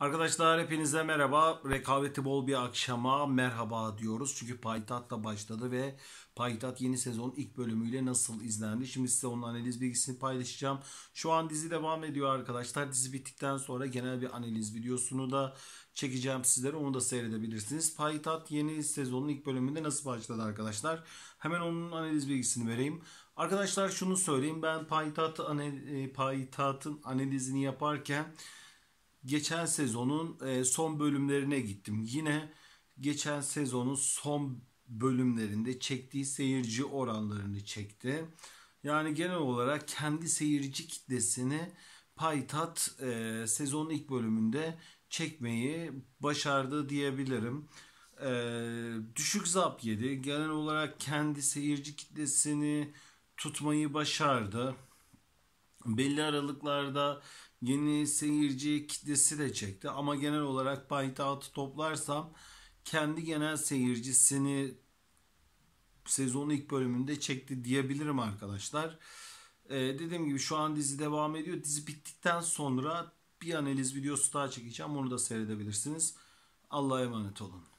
Arkadaşlar hepinize merhaba. Rekabeti bol bir akşama merhaba diyoruz. Çünkü Payitaht da başladı ve Payitaht yeni sezon ilk bölümüyle nasıl izlendi? Şimdi size onun analiz bilgisini paylaşacağım. Şu an dizi devam ediyor arkadaşlar. Dizi bittikten sonra genel bir analiz videosunu da çekeceğim sizlere. Onu da seyredebilirsiniz. Payitaht yeni sezonun ilk bölümünde nasıl başladı arkadaşlar? Hemen onun analiz bilgisini vereyim. Arkadaşlar şunu söyleyeyim. Ben e, Payitaht'ın analiz, analizini yaparken geçen sezonun e, son bölümlerine gittim. Yine geçen sezonun son bölümlerinde çektiği seyirci oranlarını çekti. Yani genel olarak kendi seyirci kitlesini Paytat e, sezonun ilk bölümünde çekmeyi başardı diyebilirim. E, düşük zap yedi. Genel olarak kendi seyirci kitlesini tutmayı başardı belli aralıklarda yeni seyirci kitlesi de çekti. Ama genel olarak Baytaht'ı toplarsam kendi genel seyircisini sezonun ilk bölümünde çekti diyebilirim arkadaşlar. Ee, dediğim gibi şu an dizi devam ediyor. Dizi bittikten sonra bir analiz videosu daha çekeceğim. Onu da seyredebilirsiniz. Allah'a emanet olun.